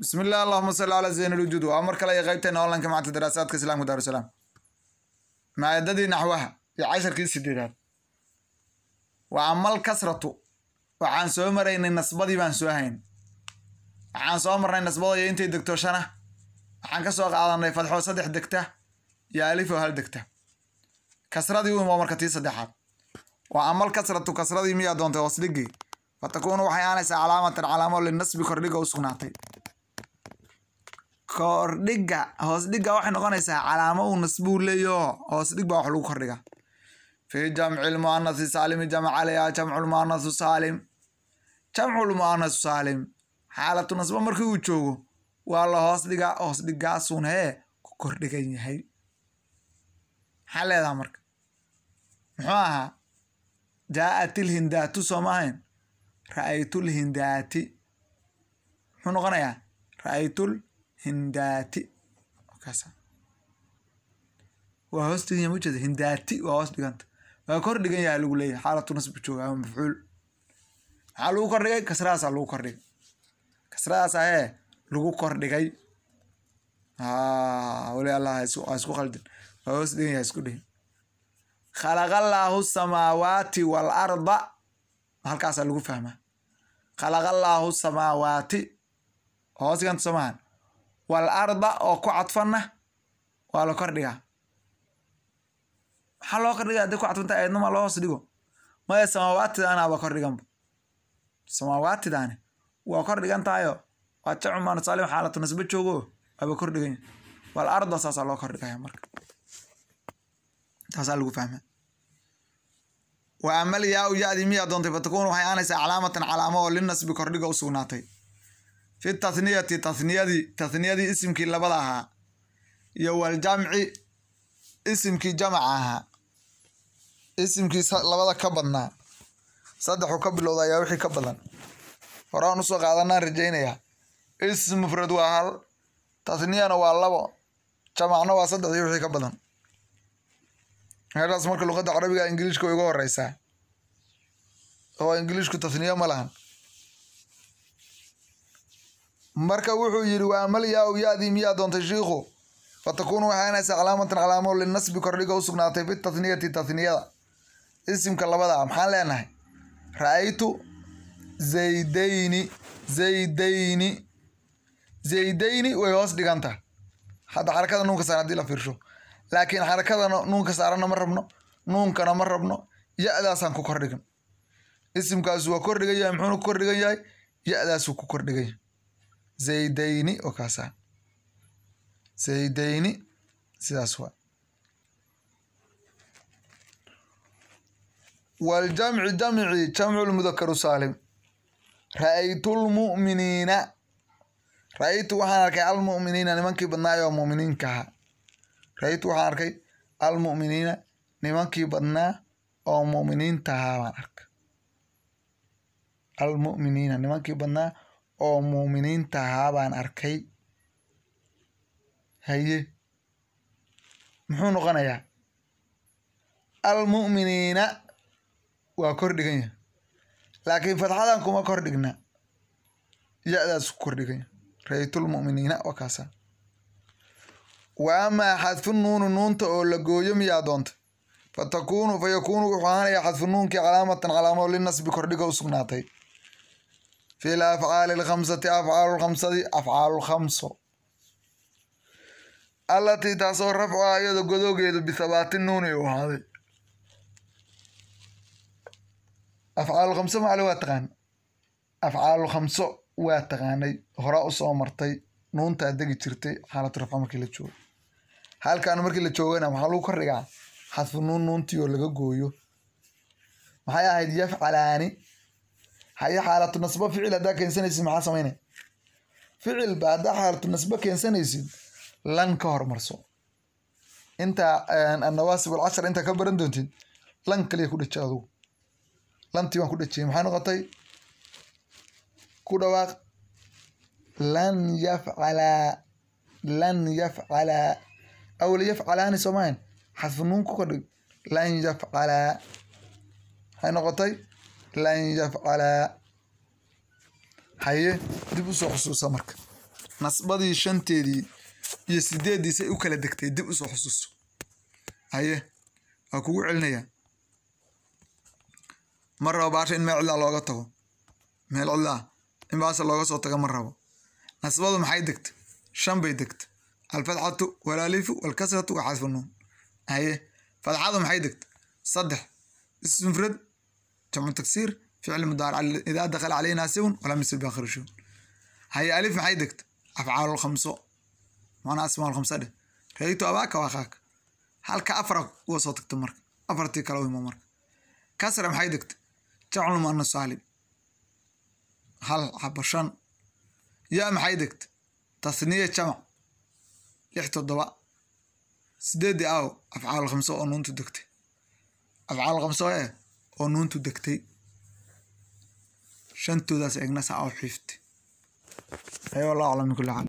bismilah allahuma salli calaa zayn lwujuud waa mar kale iyo qaybteena onlineka maanta daraasaadka islaamka daarusalaam maadadii naxwaha iyo casharkii sideedaad waa amal kasratu waxaan soo maraynay nasbadii baan soo hayn waxaan soo marnay nasbadayo intay degto shana waxaan ka soo qaadanay fadxo saddex degta iyo alifoo hal degta kasradii u marka tii saddexaad waa amal kasratu kasradii miyaa doontay hoosdhigii fatakunu waxay aanaysaa calaamatan calaamo linasbi kordhiga u sugnaatay kordhiga hoosdhiga waxay noqonaysaa calaamo uu nasbuu leeyaho hoosdhig baa wax lagu kordhiga fii jamcilmuanasi saalimi jamcu lmuanasu saalim jamcu lmu'anasu saalim xaalatu nasbo markii uu joogo waa la hoosdhiga dhigaa hee ku kordhigan yahay maxaa leedaha marka muxuu ahaa jaaat ilhindaatu soomahayn ra'aytulhindaati muxuu noqonayaa ra'aytul hindati waa hoos digan yahay ujeeda hindati waa hoos dhiganta waa kor dhigan yahay lagu leeyahay xaalatu nasbu jooga ama mafcuul maxaa lagu kordhigay kasradaasa lagu kordhigay kasradaas ahee lagu kordhigay weli allah isku khaldin waa hoos dhigan yahay isku dhihin khalaqa allaahu samaawaati wal halkaasaa lagu fahmaa khalaqa allaahu samaawaati waa hoos dhiganta soo wal arda oo ku cadfanna waa la kordhigaa maxaa loo kordhiga hadday ku cadfanta eednama loo hoos dhigo maya samaawaatidaanaaba kordhiganba samaawaatidaani waa kor dhigan tahayo waa jacumaan saalim xaalatu nasbo joogo waaba kordhiganya wal arda saasaa loo kordhigaya marka taasaa lagu fahmaa wa amal yaa u ya miyaa doontay fatakunu waxay aanaysaa calaamatan calaamo oo linasbi kordhiga u sugnaatay fi tasniyati tasniyadii tasniyadii isimkii labada ahaa iyo waljamci isimkii jamaca ahaa isimkii labada ka badnaa saddexu ka bilowda ayaa wixii ka badan horaan usoo qaadanaan rajaynaya ism mufrad waa hal tasniyana waa labo jamacna waa saddex iyo wixii ka badan meeshaas marka luqadda carabiga ingiliishka way uga horeysaa oo ingiliishku tasniyo ma lahan marka wuxuu yidhi waa amal yaa-u ya-dii miyaa doontay shiikhu fatakuunu waxay anaysaa calaamatan calaamo linasbi kordhiga u sugnaatay fi tathniyati tathniyada isimka labada ah, maxaan leenahay ra-aytu zaydayni zaydayni zaydayni way hoos dhigan tahay hadda xarakada nuunka saaran haddii la fiirsho laakiin xarakada nuunka saaranna ma rabno nuunkana ma rabno ya-daasaan ku kordhigan isimkaas waa kordhigan yahay muxuuna ku kordhigan yahay ya-daasuu ku kordhigan yahay zaydayni oo kaasa ah. zaydayni sidaas wa waljamci jamci jamcu lmudakaru saalim ra'aytu lmu'miniina ra'aytu waxaan arkay almu'miniina nimankii badnaayo muminiinkaha ra'aytu waxaan arkay almu'miniina nimankii badnaa oo muminiintahaa baan arkay almu'miniina nimankii badnaa oo muuminiinta ahaa baan arkay haye muxuu noqonayaa almu'miniina waa kordhigan yahay laakiin fadxadan kuma kordhigna ya-daas ku kordhigan yahay raytulmu'miniina waa kaasa wa amaa xadfu nuunu nuunta oo la gooyo miyaa doonta fa takuunu fa yakuunu wuxuu ahaanayaa xadfu nuunkii calaamatan calaamado linasbi kordhiga u sugnaatay fi lafcaali alkhamsati afcaalulkhamsati afcaalulkhamso allatii taasoo rafcuha iyadoo godoogeedu bihabaati nuuni u ahaaday afcaalulkhamso macali waa taqaan afcaalulkhamso waa taqaanay horaa u soo martay nuuntaa degi jirtay xaalatu rafco markii la joogo halkaan markii la joogana maxaa lagu kordhigaa xadfu nuun nuuntii oo laga gooyo maxay ahayd yafcalaani haye xaalatu nasbo ficil haddaa keensanaysid maxaa samayna ficilba haddaa xaalatu nasbo keensanaysid lan ka hormarso inta eh, annawaasib alcashar intaa ka baran doontid lan kaliya ku dheji adugu lantii waan ku dhejiyay maxay noqotay ku dhawaaq lan yafcalaa lan yafcalaa awal yafcalaani soo maahan xadfu ku kordhig lan yafcalaa maxay noqotay lan yafcalaa haye eh, dib usoo xusuusa marka nasbadii shanteedii iyo sideeddiisay u kala degtay dib usoo xusuuso haye eh, waa kugu celinayaa ma rabo baasha in meel cidlaa looga tago meel cidlaa in baasa looga soo taga ma rabo nasbadu maxay degta shan bay degta alfatxatu walaalifu walkasratu waxadfunuun haye eh, fatxadu maxay degta saddex ismufrad جمع تكسير ficl mudar idaa dakla caley naasibun walam yusir biakhir shu haye alif maxay degta afcaal lkhamso manaa asmaa lkhamsa dheh raytu abaaka wa akhaaka halka afar uga soo tagta marka afartii kale u imo marka kasra maxay degta jacul muana saalim hal xaba shan ya maxay degta tasniya jamac lix toddoba sideedii aw afcaal lkhamso oo oo nuuntu degtay shantoodaas egna saca u xiiftay ayuu allahu aclam bikulla xaal